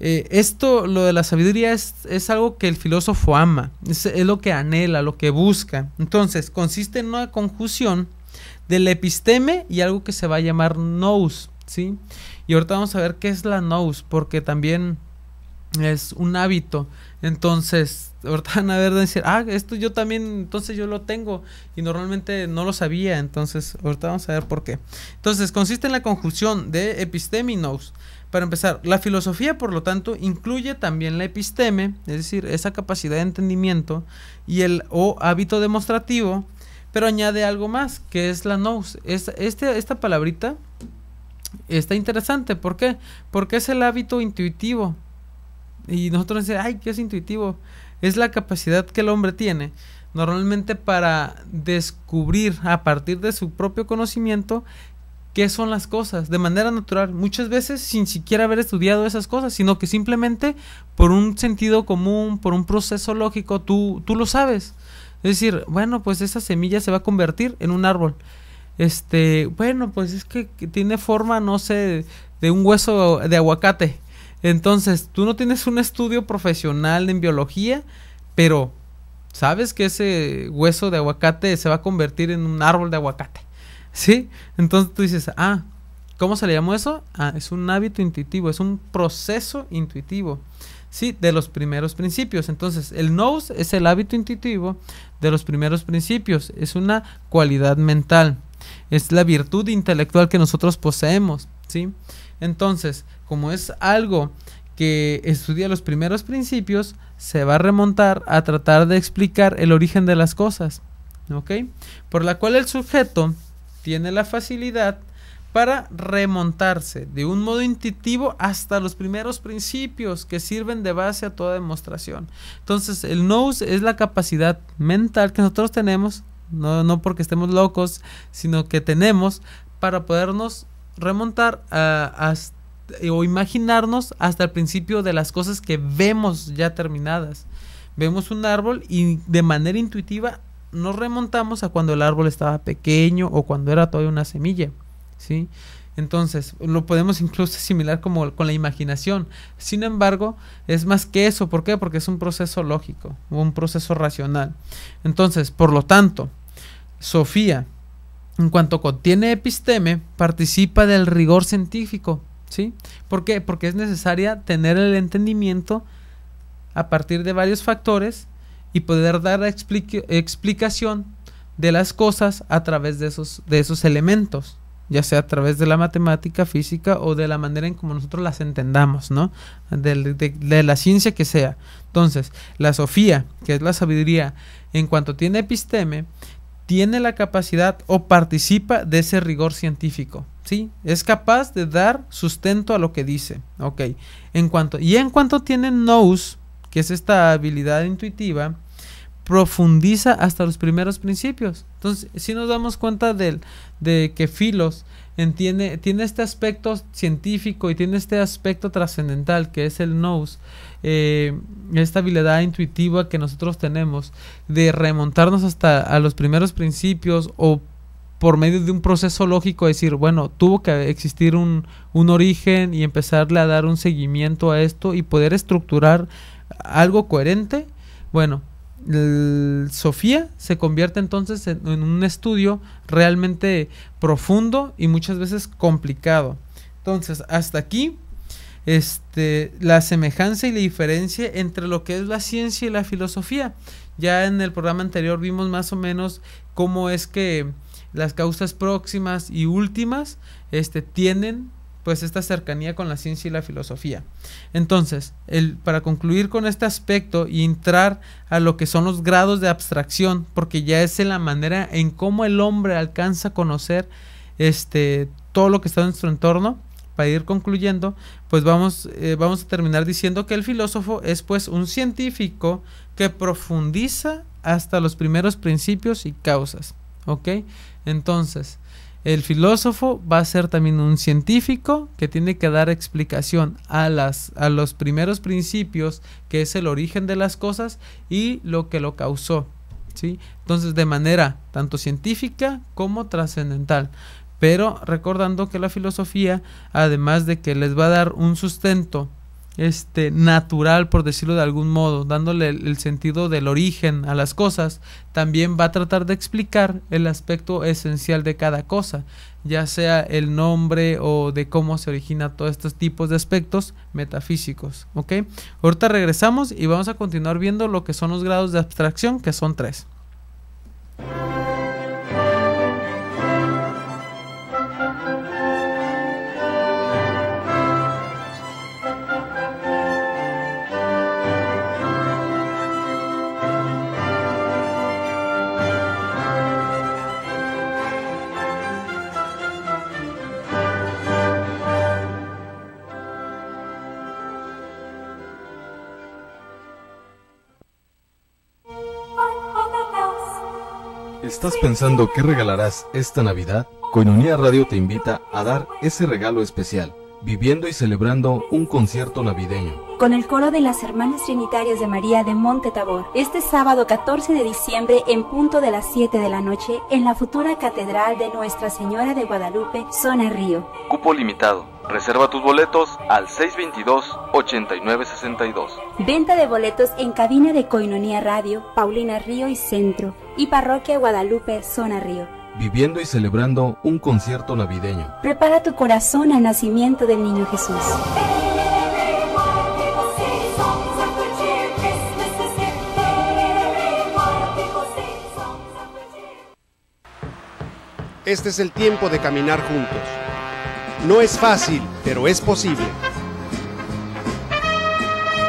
Speaker 1: eh, esto, lo de la sabiduría es, es algo que el filósofo ama, es, es, lo que anhela, lo que busca. Entonces, consiste en una conjunción del episteme y algo que se va a llamar nous. Y ahorita vamos a ver qué es la nous porque también es un hábito. Entonces, ahorita van a ver decir, ah, esto yo también, entonces yo lo tengo. Y normalmente no lo sabía, entonces ahorita vamos a ver por qué. Entonces, consiste en la conjunción de episteme y nous. Para empezar, la filosofía, por lo tanto, incluye también la episteme, es decir, esa capacidad de entendimiento y el o hábito demostrativo, pero añade algo más, que es la nous. Es, este, esta palabrita está interesante. ¿Por qué? Porque es el hábito intuitivo. Y nosotros decimos, ay, ¿qué es intuitivo? Es la capacidad que el hombre tiene normalmente para descubrir a partir de su propio conocimiento qué son las cosas de manera natural, muchas veces sin siquiera haber estudiado esas cosas, sino que simplemente por un sentido común, por un proceso lógico, tú, tú lo sabes. Es decir, bueno, pues esa semilla se va a convertir en un árbol este, bueno, pues es que tiene forma, no sé, de un hueso de aguacate. Entonces, tú no tienes un estudio profesional en biología, pero sabes que ese hueso de aguacate se va a convertir en un árbol de aguacate. ¿Sí? Entonces tú dices, ah, ¿cómo se le llamó eso? Ah, es un hábito intuitivo, es un proceso intuitivo. Sí, de los primeros principios. Entonces, el nose es el hábito intuitivo de los primeros principios, es una cualidad mental es la virtud intelectual que nosotros poseemos, ¿sí? Entonces, como es algo que estudia los primeros principios, se va a remontar a tratar de explicar el origen de las cosas, ¿ok? Por la cual el sujeto tiene la facilidad para remontarse de un modo intuitivo hasta los primeros principios que sirven de base a toda demostración. Entonces, el nous es la capacidad mental que nosotros tenemos no, porque estemos locos, sino que tenemos para podernos remontar o imaginarnos hasta el principio de las cosas que vemos ya terminadas. Vemos un árbol y de manera intuitiva nos remontamos a cuando el árbol estaba pequeño o cuando era todavía una semilla, ¿sí? Entonces, lo podemos incluso asimilar como con la imaginación. Sin embargo, es más que eso. ¿Por qué? Porque es un proceso lógico, un proceso racional. Entonces, por lo tanto, Sofía, en cuanto contiene episteme, participa del rigor científico, ¿sí? ¿Por qué? Porque es necesaria tener el entendimiento a partir de varios factores y poder dar explicación de las cosas a través de esos, de esos elementos, ya sea a través de la matemática, física o de la manera en como nosotros las entendamos, ¿no? De, de, la ciencia que sea. Entonces, la sofía, que es la sabiduría, en cuanto tiene episteme, tiene la capacidad o participa de ese rigor científico. ¿Sí? Es capaz de dar sustento a lo que dice. Ok. En cuanto, y en cuanto tiene knows, que es esta habilidad intuitiva, profundiza hasta los primeros principios. Entonces, si nos damos cuenta de, de que Filos entiende, tiene este aspecto científico y tiene este aspecto trascendental que es el nous eh, esta habilidad intuitiva que nosotros tenemos de remontarnos hasta a los primeros principios o por medio de un proceso lógico decir, bueno, tuvo que existir un, origen y empezarle a dar un seguimiento a esto y poder estructurar algo coherente, bueno, Sofía se convierte entonces en, un estudio realmente profundo y muchas veces complicado. Entonces, hasta aquí este, la semejanza y la diferencia entre lo que es la ciencia y la filosofía. Ya en el programa anterior vimos más o menos cómo es que las causas próximas y últimas este, tienen pues esta cercanía con la ciencia y la filosofía. Entonces, el, para concluir con este aspecto y entrar a lo que son los grados de abstracción, porque ya es en la manera en cómo el hombre alcanza a conocer este, todo lo que está en nuestro entorno, para ir concluyendo, pues vamos, eh, vamos a terminar diciendo que el filósofo es pues un científico que profundiza hasta los primeros principios y causas. ¿Ok? Entonces, el filósofo va a ser también un científico que tiene que dar explicación a, las, a los primeros principios, que es el origen de las cosas y lo que lo causó. ¿sí? Entonces, de manera tanto científica como trascendental pero recordando que la filosofía, además de que les va a dar un sustento este natural por decirlo de algún modo, dándole el, sentido del origen a las cosas, también va a tratar de explicar el aspecto esencial de cada cosa, ya sea el nombre o de cómo se origina todos estos tipos de aspectos metafísicos, Ahorita regresamos y vamos a continuar viendo lo que son los grados de abstracción, que son tres. pensando qué regalarás esta Navidad? Coinonía Radio
Speaker 3: te invita a dar ese regalo especial, viviendo y celebrando un concierto navideño. Con el coro de las Hermanas Trinitarias de María de Monte Tabor, este sábado 14 de diciembre en punto de las 7 de la noche en la futura Catedral de Nuestra Señora de Guadalupe, zona Río. Cupo limitado. Reserva tus boletos al 622-8962. Venta de boletos en cabina de Coinonía Radio, Paulina Río y Centro, y Parroquia Guadalupe, Zona Río. Viviendo y celebrando un concierto navideño. Prepara tu corazón al nacimiento del niño Jesús. Este es el tiempo de caminar
Speaker 1: juntos no es fácil, pero es posible.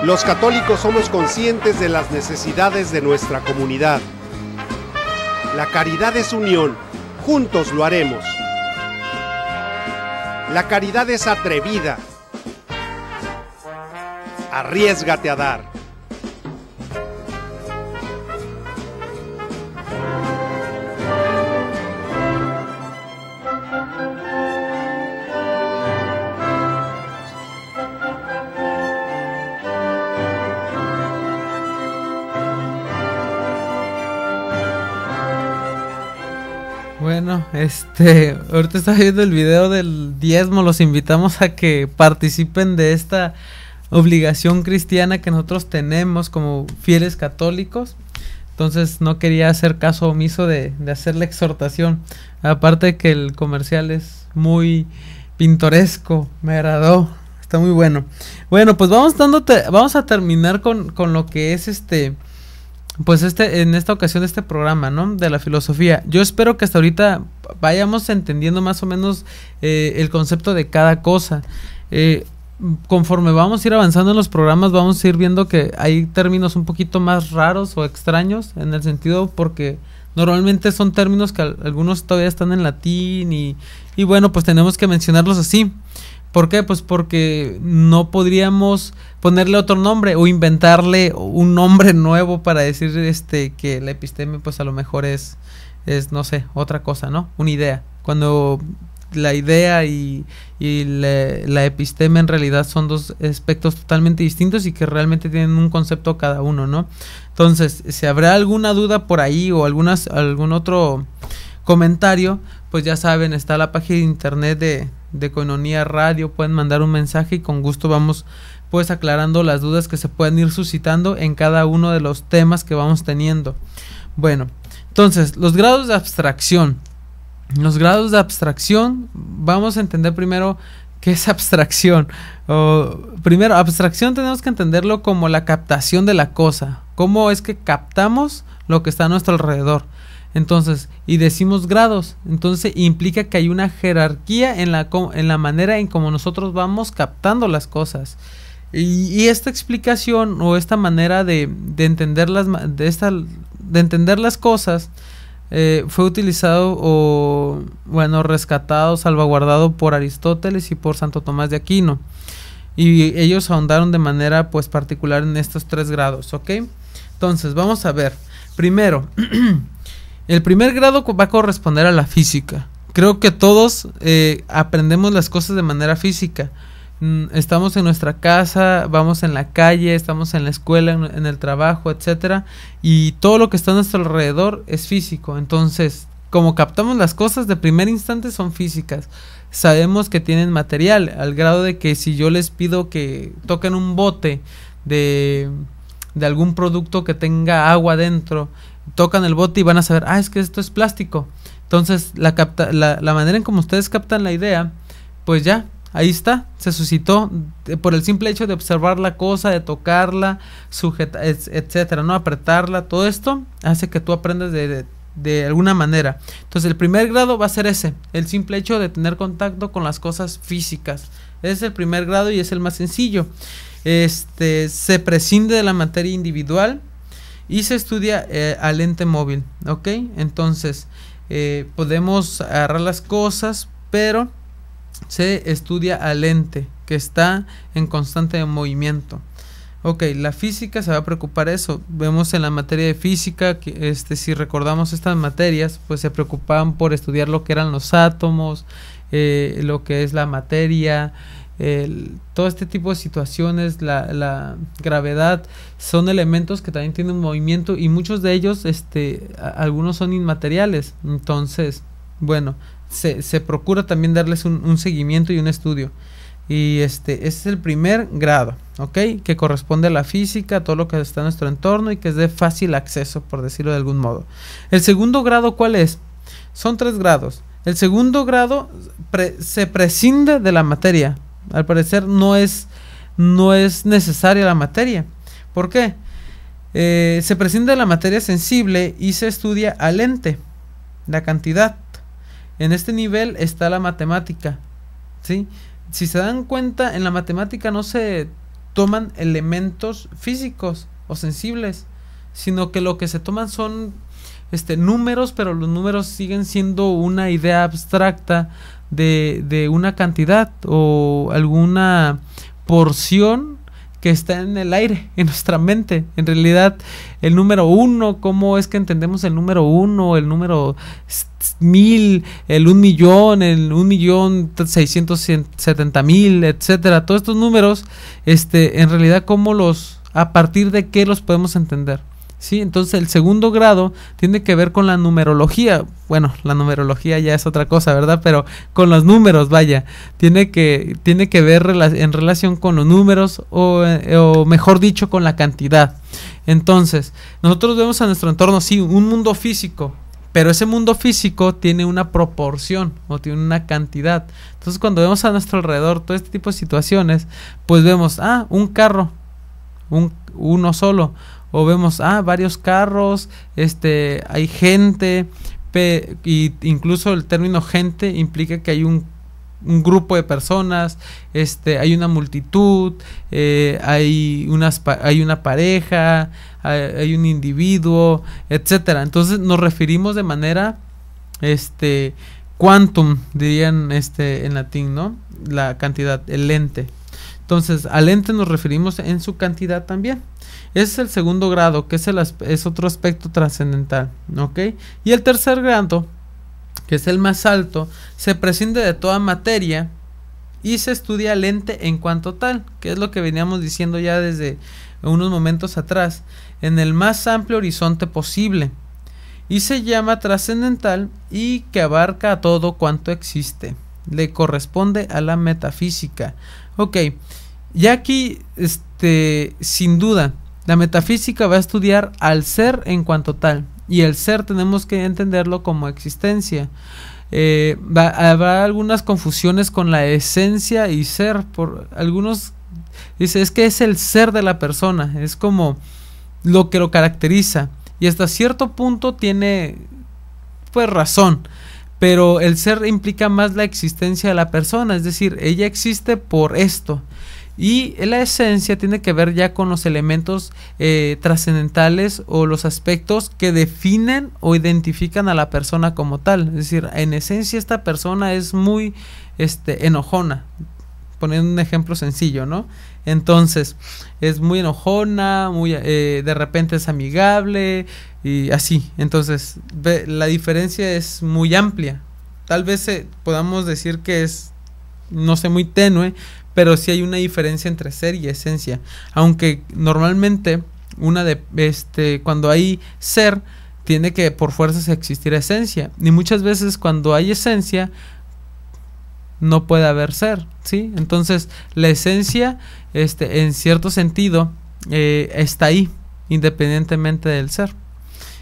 Speaker 1: Los católicos somos conscientes de las necesidades de nuestra comunidad. La caridad es unión, juntos lo haremos.
Speaker 3: La caridad es atrevida.
Speaker 1: Arriesgate a dar. bueno, este, ahorita está viendo el video del diezmo, los invitamos a que participen de esta obligación cristiana que nosotros tenemos como fieles católicos. Entonces no quería hacer caso omiso de, hacer la exhortación. Aparte que el comercial es muy pintoresco, me agradó, está muy bueno. Bueno, pues vamos, dándote, vamos a terminar con, con lo que es este pues este, en esta ocasión este programa, ¿no? De la filosofía. Yo espero que hasta ahorita vayamos entendiendo más o menos eh, el concepto de cada cosa. Eh, conforme vamos a ir avanzando en los programas, vamos a ir viendo que hay términos un poquito más raros o extraños, en el sentido porque normalmente son términos que algunos todavía están en latín y, y bueno, pues tenemos que mencionarlos así. ¿Por qué? Pues porque no podríamos ponerle otro nombre o inventarle un nombre nuevo para decir este que la episteme pues a lo mejor es es no sé otra cosa no una idea cuando la idea y, y la, epistemia en realidad son dos aspectos totalmente distintos y que realmente tienen un concepto cada uno, ¿no? Entonces, si habrá alguna duda por ahí o algunas, algún otro comentario, pues ya saben, está la página de internet de, de Radio, pueden mandar un mensaje y con gusto vamos pues aclarando las dudas que se pueden ir suscitando en cada uno de los temas que vamos teniendo. Bueno, entonces, los grados de abstracción. Los grados de abstracción, vamos a entender primero qué es abstracción. primero, abstracción tenemos que entenderlo como la captación de la cosa, cómo es que captamos lo que está a nuestro alrededor. Entonces, y decimos grados, entonces implica que hay una jerarquía en la, en la manera en como nosotros vamos captando las cosas. Y, esta explicación o esta manera de, entender, las, de, esta, de entender las cosas eh, fue utilizado o, bueno, rescatado, salvaguardado por Aristóteles y por Santo Tomás de Aquino. Y ellos ahondaron de manera pues particular en estos tres grados, ¿ok? Entonces, vamos a ver. Primero, el primer grado va a corresponder a la física. Creo que todos eh, aprendemos las cosas de manera física. Mm, estamos en nuestra casa, vamos en la calle, estamos en la escuela, en, el trabajo, etcétera, y todo lo que está a nuestro alrededor es físico. Entonces, como captamos las cosas de primer instante son físicas. Sabemos que tienen material, al grado de que si yo les pido que toquen un bote de, de algún producto que tenga agua dentro, tocan el bote y van a saber, ah, es que esto es plástico. Entonces, la, la, la manera en como ustedes captan la idea, pues ya, Ahí está, se suscitó eh, por el simple hecho de observar la cosa, de tocarla, sujetarla etcétera, ¿no? Apretarla, todo esto hace que tú aprendas de, alguna manera. Entonces, el primer grado va a ser ese, el simple hecho de tener contacto con las cosas físicas. Es el primer grado y es el más sencillo. Este se prescinde de la materia individual y se estudia eh, al ente móvil, ¿ok? Entonces, eh, podemos agarrar las cosas, pero se estudia al ente que está en constante movimiento. Ok, la física se va a preocupar eso. Vemos en la materia de física, que este, si recordamos estas materias, pues se preocupaban por estudiar lo que eran los átomos, eh, lo que es la materia, todo este tipo de situaciones, la, gravedad, son elementos que también tienen movimiento y muchos de ellos, este, algunos son inmateriales. Entonces, bueno, se, procura también darles un, seguimiento y un estudio. Y este, este, es el primer grado, ¿ok? Que corresponde a la física, a todo lo que está en nuestro entorno y que es de fácil acceso, por decirlo de algún modo. El segundo grado, ¿cuál es? Son tres grados. El segundo grado se prescinde de la materia. Al parecer no es, no es necesaria la materia. ¿Por qué? Eh, se prescinde de la materia sensible y se estudia al ente, la cantidad. En este nivel está la matemática, ¿sí? Si se dan cuenta, en la matemática no se toman elementos físicos o sensibles, sino que lo que se toman son este, números, pero los números siguen siendo una idea abstracta de, de una cantidad o alguna porción que está en el aire, en nuestra mente. En realidad, el número uno, cómo es que entendemos el número uno, el número mil, el un millón, el un millón seiscientos setenta mil, etcétera. Todos estos números, este, en realidad, cómo los, a partir de qué los podemos entender. ¿sí? Entonces el segundo grado tiene que ver con la numerología. Bueno, la numerología ya es otra cosa, ¿verdad? Pero con los números, vaya, tiene que, tiene que ver en relación con los números eh, o, mejor dicho, con la cantidad. Entonces, nosotros vemos a nuestro entorno, sí, un mundo físico. Pero ese mundo físico tiene una proporción o tiene una cantidad. Entonces cuando vemos a nuestro alrededor todo este tipo de situaciones, pues vemos, ah, un carro, un, uno solo o vemos, ah, varios carros, este, hay gente, y incluso el término gente implica que hay un, grupo de personas, este, hay una multitud, eh, hay, unas, hay una pareja, hay, un individuo, etcétera. Entonces nos referimos de manera, este, quantum, dirían este, en latín, ¿no? La cantidad, el ente. Entonces, al ente nos referimos en su cantidad también. Ese es el segundo grado, que es, es otro aspecto trascendental, ¿ok? Y el tercer grado, que es el más alto, se prescinde de toda materia y se estudia el ente en cuanto tal, que es lo que veníamos diciendo ya desde unos momentos atrás, en el más amplio horizonte posible. Y se llama trascendental y que abarca a todo cuanto existe. Le corresponde a la metafísica. Ok, ya aquí, este, sin duda, la metafísica va a estudiar al ser en cuanto tal, y el ser tenemos que entenderlo como existencia. Eh, habrá algunas confusiones con la esencia y ser. Por algunos dice es que es el ser de la persona, es como lo que lo caracteriza. Y hasta cierto punto tiene pues razón. Pero el ser implica más la existencia de la persona, es decir, ella existe por esto. Y la esencia tiene que ver ya con los elementos eh, trascendentales o los aspectos que definen o identifican a la persona como tal. Es decir, en esencia esta persona es muy este, enojona, poniendo un ejemplo sencillo, ¿no? Entonces, es muy enojona, muy, eh, de repente es amigable y así. Entonces, la diferencia es muy amplia. Tal vez eh, podamos decir que es, no sé, muy tenue, pero sí hay una diferencia entre ser y esencia. Aunque normalmente una de este cuando hay ser tiene que por fuerzas existir esencia y muchas veces cuando hay esencia no puede haber ser, ¿sí? Entonces la esencia este en cierto sentido eh, está ahí independientemente del ser.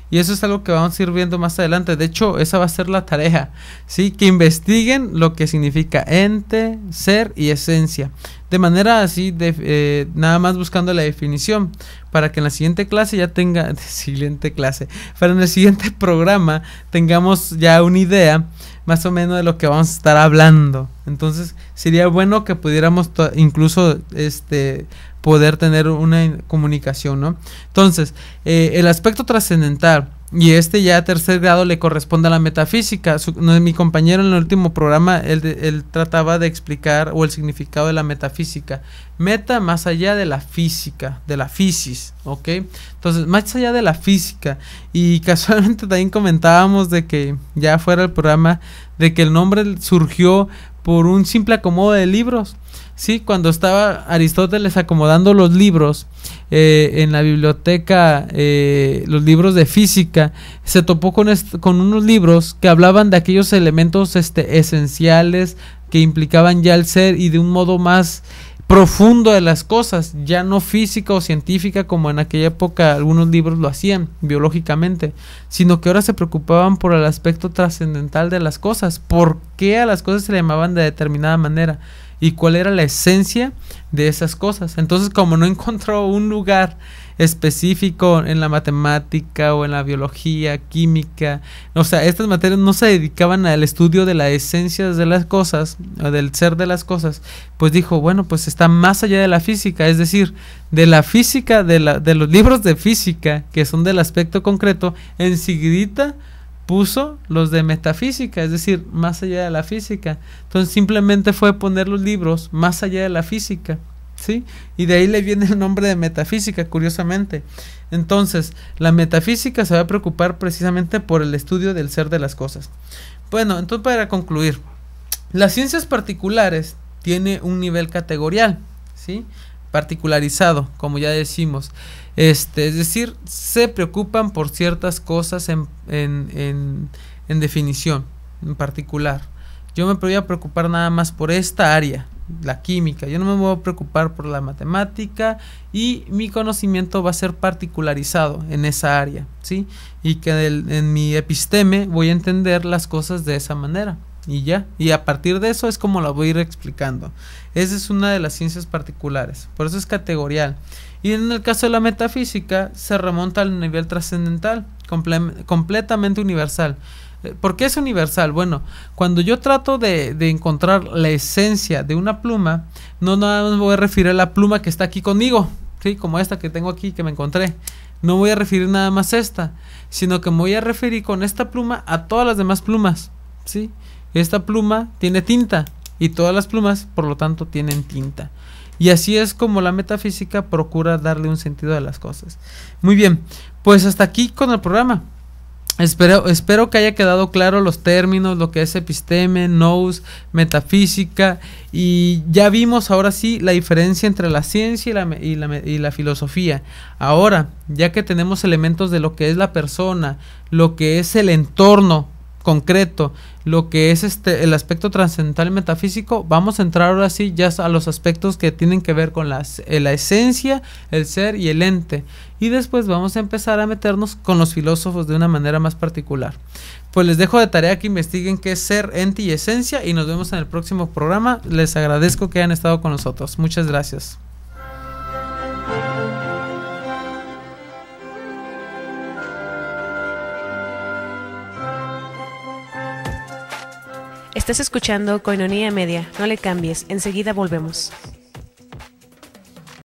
Speaker 1: Y eso es algo que vamos a ir viendo más adelante. De hecho, esa va a ser la tarea. ¿sí? Que investiguen lo que significa ente, ser y esencia. De manera así, de, eh, nada más buscando la definición. Para que en la siguiente clase ya tenga... Siguiente clase. Para en el siguiente programa tengamos ya una idea más o menos de lo que vamos a estar hablando. Entonces, sería bueno que pudiéramos incluso este poder tener una comunicación, ¿no? Entonces, eh, el aspecto trascendental y este ya tercer grado le corresponde a la metafísica. mi compañero en el último programa, él, trataba de explicar o el significado de la metafísica. Meta más allá de la física, de la fisis, ¿ok? Entonces, más allá de la física. Y casualmente también comentábamos de que ya fuera el programa, de que el nombre surgió por un simple acomodo de libros. Sí, cuando estaba Aristóteles acomodando los libros eh, en la biblioteca, eh, los libros de física, se topó con, con unos libros que hablaban de aquellos elementos este, esenciales que implicaban ya el ser y de un modo más profundo de las cosas, ya no física o científica como en aquella época algunos libros lo hacían biológicamente, sino que ahora se preocupaban por el aspecto trascendental de las cosas, por qué a las cosas se le llamaban de determinada manera y cuál era la esencia de esas cosas. Entonces, como no encontró un lugar específico en la matemática o en la biología, química. O sea, estas materias no se dedicaban al estudio de la esencia de las cosas, o del ser de las cosas. Pues dijo, bueno, pues está más allá de la física, es decir, de la física, de, de los libros de física, que son del aspecto concreto, enseguida puso los de metafísica, es decir, más allá de la física. Entonces simplemente fue poner los libros más allá de la física. Y de ahí le viene el nombre de metafísica, curiosamente. Entonces, la metafísica se va a preocupar precisamente por el estudio del ser de las cosas. Bueno, entonces para concluir, las ciencias particulares tiene un nivel categorial, ¿sí? Particularizado, como ya decimos. Este, es decir, se preocupan por ciertas cosas en, en, en, en definición, en particular. Yo me voy a preocupar nada más por esta área, la química, yo no me voy a preocupar por la matemática y mi conocimiento va a ser particularizado en esa área, ¿sí? Y que en mi episteme voy a entender las cosas de esa manera y ya, y a partir de eso es como la voy a ir explicando. Esa es una de las ciencias particulares, por eso es categorial. Y en el caso de la metafísica se remonta al nivel trascendental, completamente universal. Eh, ¿Por qué es universal? Bueno, cuando yo trato de, encontrar la esencia de una pluma, no nada más voy a referir a la pluma que está aquí conmigo, ¿sí? como esta que tengo aquí, que me encontré. No voy a referir nada más a esta, sino que me voy a referir con esta pluma a todas las demás plumas. ¿sí? Esta pluma tiene tinta y todas las plumas, por lo tanto, tienen tinta. Y así es como la metafísica procura darle un sentido a las cosas. Muy bien, pues hasta aquí con el programa. Espero, espero que haya quedado claro los términos, lo que es episteme, nous, metafísica y ya vimos ahora sí la diferencia entre la ciencia y la, y la, y la filosofía. Ahora, ya que tenemos elementos de lo que es la persona, lo que es el entorno, concreto lo que es este el aspecto trascendental metafísico, vamos a entrar ahora sí ya a los aspectos que tienen que ver con las, eh, la esencia, el ser y el ente. Y después vamos a empezar a meternos con los filósofos de una manera más particular. Pues les dejo de tarea que investiguen qué es ser, ente y esencia y nos vemos en el próximo programa. Les agradezco que hayan estado con nosotros. Muchas gracias.
Speaker 2: Estás escuchando Coinonía Media. No le cambies. Enseguida volvemos.